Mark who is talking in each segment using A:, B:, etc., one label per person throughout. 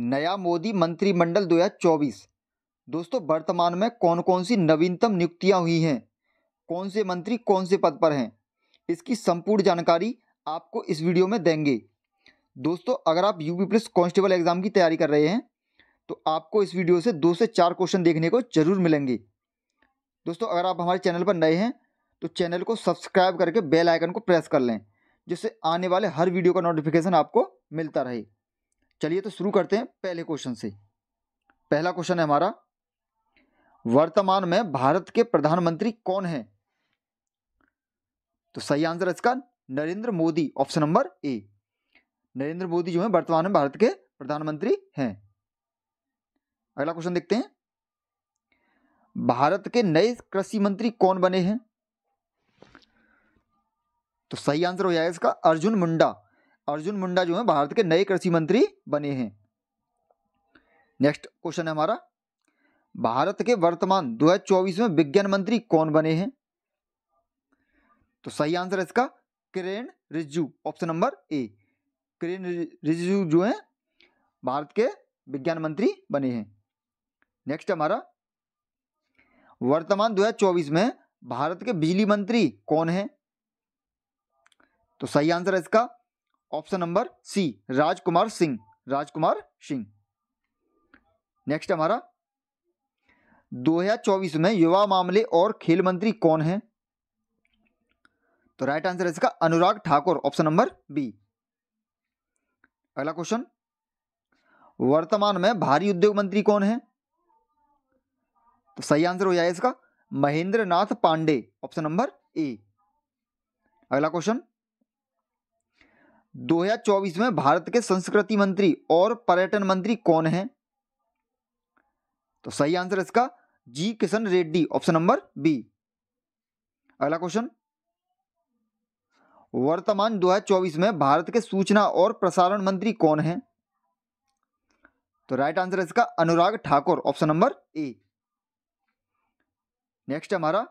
A: नया मोदी मंत्रिमंडल 2024 दोस्तों वर्तमान में कौन कौन सी नवीनतम नियुक्तियां हुई हैं कौन से मंत्री कौन से पद पर हैं इसकी संपूर्ण जानकारी आपको इस वीडियो में देंगे दोस्तों अगर आप यूपी पुलिस कांस्टेबल एग्जाम की तैयारी कर रहे हैं तो आपको इस वीडियो से दो से चार क्वेश्चन देखने को जरूर मिलेंगे दोस्तों अगर आप हमारे चैनल पर नए हैं तो चैनल को सब्सक्राइब करके बेल आइकन को प्रेस कर लें जिससे आने वाले हर वीडियो का नोटिफिकेशन आपको मिलता रहे चलिए तो शुरू करते हैं पहले क्वेश्चन से पहला क्वेश्चन है हमारा वर्तमान में भारत के प्रधानमंत्री कौन है तो सही आंसर इसका Narendra Modi option number A Narendra Modi जो है वर्तमान में भारत के प्रधानमंत्री हैं अगला क्वेश्चन देखते हैं भारत के नए कृषि मंत्री कौन बने हैं तो सही आंसर हो जाएगा इसका अर्जुन मुंडा अर्जुन मुंडा जो है भारत के नए कृषि मंत्री बने हैं नेक्स्ट क्वेश्चन है हमारा भारत के वर्तमान 2024 में विज्ञान मंत्री कौन बने हैं तो सही आंसर है इसका Kiren Rijiju option number A Kiren Rijiju जो है भारत के विज्ञान मंत्री बने हैं नेक्स्ट हमारा वर्तमान 2024 में भारत के बिजली मंत्री कौन है तो सही आंसर है इसका option number C Rajkumar Singh Rajkumar Singh next हमारा 2024 में युवा मामले और खेल मंत्री कौन है तो राइट आंसर है इसका Anurag Thakur option number B अगला क्वेश्चन वर्तमान में भारी उद्योग मंत्री कौन है तो सही आंसर हो जाएगा इसका Mahendra Nath Pandey option number A अगला क्वेश्चन 2024 में भारत के संस्कृति मंत्री और पर्यटन मंत्री कौन हैं तो सही आंसर इसका G Kishan Reddy option number B अगला क्वेश्चन वर्तमान 2024 में भारत के सूचना और प्रसारण मंत्री कौन हैं तो राइट आंसर इसका Anurag Thakur option number A next हमारा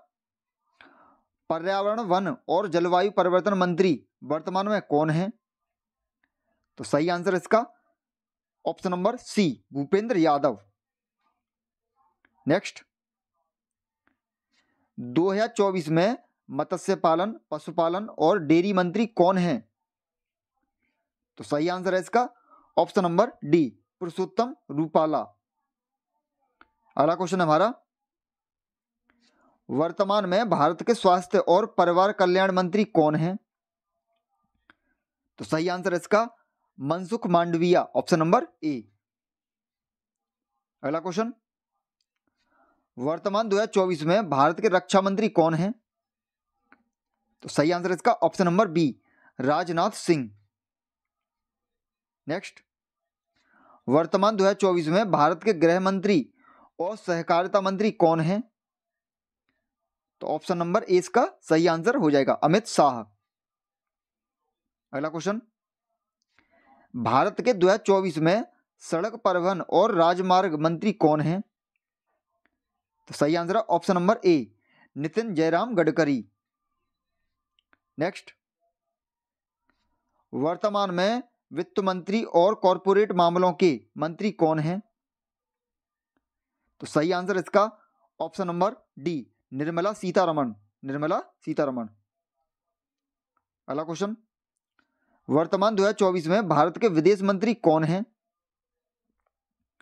A: पर्यावरण वन और जलवायु परिवर्तन मंत्री वर्तमान में कौन है तो सही आंसर इसका option number C Bhupendra Yadav next 2024 में मत्स्य पालन पशुपालन और डेयरी मंत्री कौन है तो सही आंसर है इसका option number D Purushottam Rupala अगला क्वेश्चन हमारा वर्तमान में भारत के स्वास्थ्य और परिवार कल्याण मंत्री कौन है तो सही आंसर इसका Mansukh Mandaviya option number A अगला क्वेश्चन वर्तमान 2024 में भारत के रक्षा मंत्री कौन हैं तो सही आंसर इसका option number B Rajnath Singh next वर्तमान 2024 में भारत के गृह मंत्री और सहकारिता मंत्री कौन हैं तो ऑप्शन नंबर ए इसका सही आंसर हो जाएगा अमित शाह अगला क्वेश्चन भारत के 2024 में सड़क परिवहन और राजमार्ग मंत्री कौन हैं तो सही आंसर है option number A Nitin Jairam Gadkari next वर्तमान में वित्त मंत्री और कॉरपोरेट मामलों के मंत्री कौन हैं तो सही आंसर इसका option number D Nirmala Sitharaman Nirmala Sitharaman अगला क्वेश्चन वर्तमान 2024 में भारत के विदेश मंत्री कौन हैं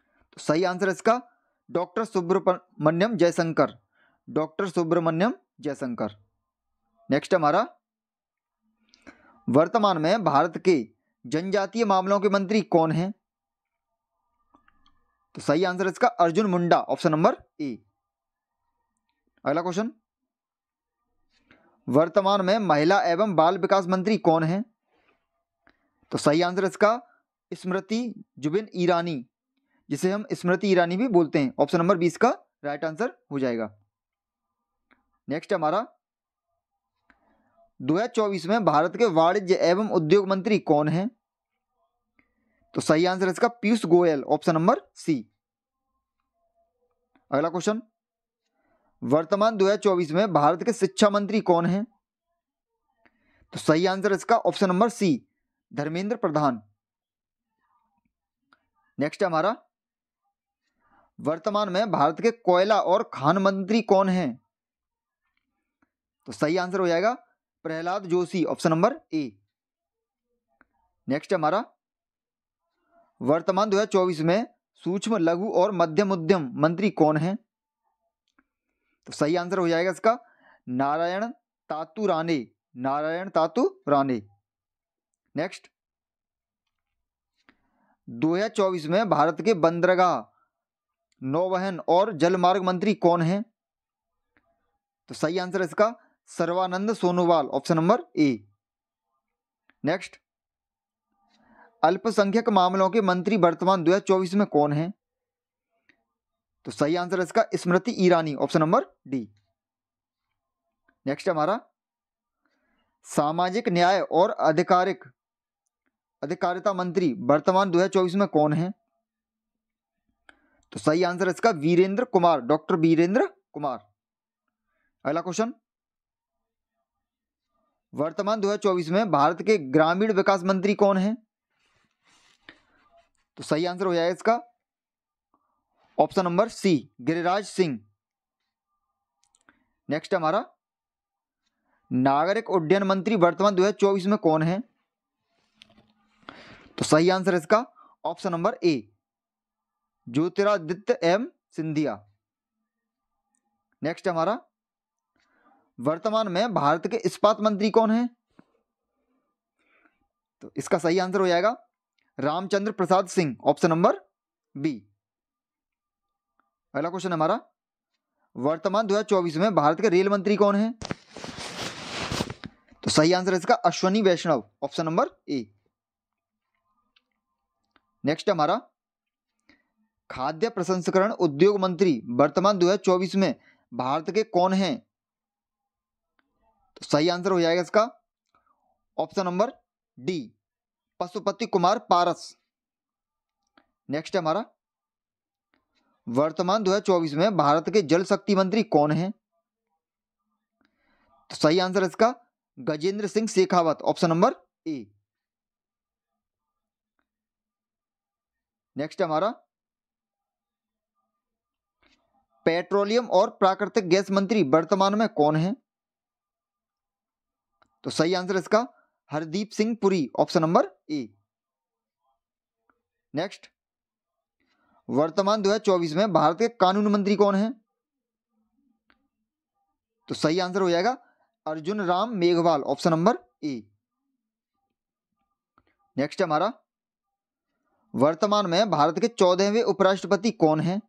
A: तो सही आंसर इसका doctor Subrahmanyam Jaishankar doctor Subrahmanyam Jaishankar next हमारा वर्तमान में भारत के जनजातीय मामलों के मंत्री कौन हैं तो सही आंसर इसका Arjun Munda option number A अगला क्वेश्चन वर्तमान में महिला एवं बाल विकास मंत्री कौन हैं तो सही आंसर इसका स्मृति जुबिन ईरानी जिसे हम स्मृति ईरानी भी बोलते हैं ऑप्शन नंबर बीस का राइट आंसर हो जाएगा नेक्स्ट हमारा 2024 में भारत के वाणिज्य एवं उद्योग मंत्री कौन हैं तो सही आंसर इसका Piyush Goyal option number C अगला क्वेश्चन वर्तमान 2024 में भारत के शिक्षा मंत्री कौन हैं तो सही आंसर इसका option number C Dharmendra Pradhan next है हमारा वर्तमान में भारत के कोयला और खान मंत्री कौन हैं तो सही आंसर हो जाएगा Pralhad Joshi option number A next हमारा वर्तमान 2024 में सूक्ष्म लघु और मध्यम उद्यम मंत्री कौन हैं तो सही आंसर हो जाएगा इसका नारायण तातु राणे नारायण तातू राणे नेक्स्ट 2024 में भारत के बंदरगाह नौवहन और जलमार्ग मंत्री कौन हैं तो सही आंसर है इसका Sarbananda Sonowal option number A next अल्पसंख्यक मामलों के मंत्री वर्तमान 2024 में कौन हैं तो सही आंसर है इसका Smriti Irani option number D next हमारा सामाजिक न्याय और आधिकारिक अधिकारिता मंत्री वर्तमान 2024 में कौन है तो सही आंसर इसका वीरेंद्र कुमार डॉक्टर वीरेंद्र कुमार अगला क्वेश्चन वर्तमान 2024 में भारत के ग्रामीण विकास मंत्री कौन है तो सही आंसर हो जाएगा इसका option number C Giriraj Singh next हमारा नागरिक उड्डयन मंत्री वर्तमान 2024 में कौन है तो सही आंसर इसका option number A Jyotiraditya M Scindia next हमारा वर्तमान में भारत के इस्पात मंत्री कौन है तो इसका सही आंसर हो जाएगा Ramchandra Prasad Singh option number B अगला क्वेश्चन हमारा वर्तमान 2024 में भारत के रेल मंत्री कौन है तो सही आंसर इसका Ashwini Vaishnaw option number A next हमारा खाद्य प्रसंस्करण उद्योग मंत्री वर्तमान 2024 में भारत के कौन हैं तो सही आंसर हो जाएगा इसका option number D Pashupati Kumar Paras next हमारा वर्तमान 2024 में भारत के जल शक्ति मंत्री कौन हैं तो सही आंसर इसका Gajendra Singh Shekhawat option number A next हमारा पेट्रोलियम और प्राकृतिक गैस मंत्री वर्तमान में कौन है तो सही आंसर इसका Hardeep Singh Puri option number A next वर्तमान 2024 में भारत के कानून मंत्री कौन है तो सही आंसर हो जाएगा Arjun Ram Meghwal option number A next हमारा वर्तमान में भारत के चौदहवें उपराष्ट्रपति कौन हैं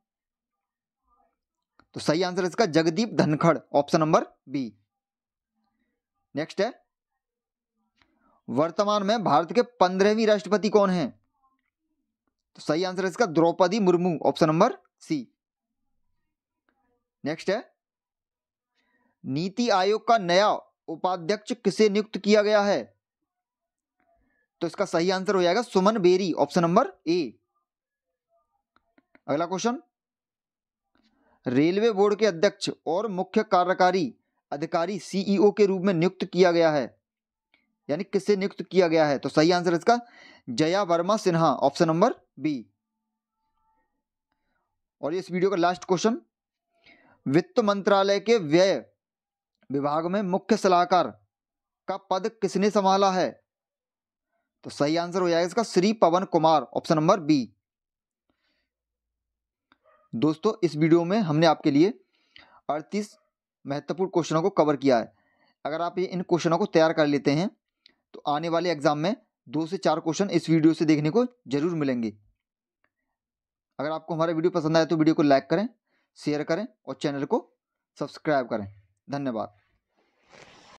A: तो सही आंसर इसका Jagdeep Dhankhar option number B next है वर्तमान में भारत के पंद्रहवीं राष्ट्रपति कौन हैं तो सही आंसर इसका Droupadi Murmu option number C next है नीति आयोग का नया उपाध्यक्ष किसे नियुक्त किया गया है तो इसका सही आंसर हो जाएगा Suman Bery option number A अगला क्वेश्चन रेलवे बोर्ड के अध्यक्ष और मुख्य कार्यकारी अधिकारी सीईओ e के रूप में नियुक्त किया गया है यानी किससे नियुक्त किया गया है तो सही आंसर इसका Jaya Varma Sinha option number B और इस वीडियो का लास्ट क्वेश्चन वित्त मंत्रालय के व्यय विभाग में मुख्य सलाहकार का पद किसने संभाला है तो सही आंसर हो जाएगा इसका Shri Pawan Kumar option number B दोस्तों इस वीडियो में हमने आपके लिए अड़तीस महत्वपूर्ण क्वेश्चनों को कवर किया है अगर आप इन क्वेश्चनों को तैयार कर लेते हैं तो आने वाले एग्जाम में दो से चार क्वेश्चन इस वीडियो से देखने को जरूर मिलेंगे अगर आपको हमारा वीडियो पसंद आए तो वीडियो को लाइक करें शेयर करें और चैनल को सब्सक्राइब करें धन्यवाद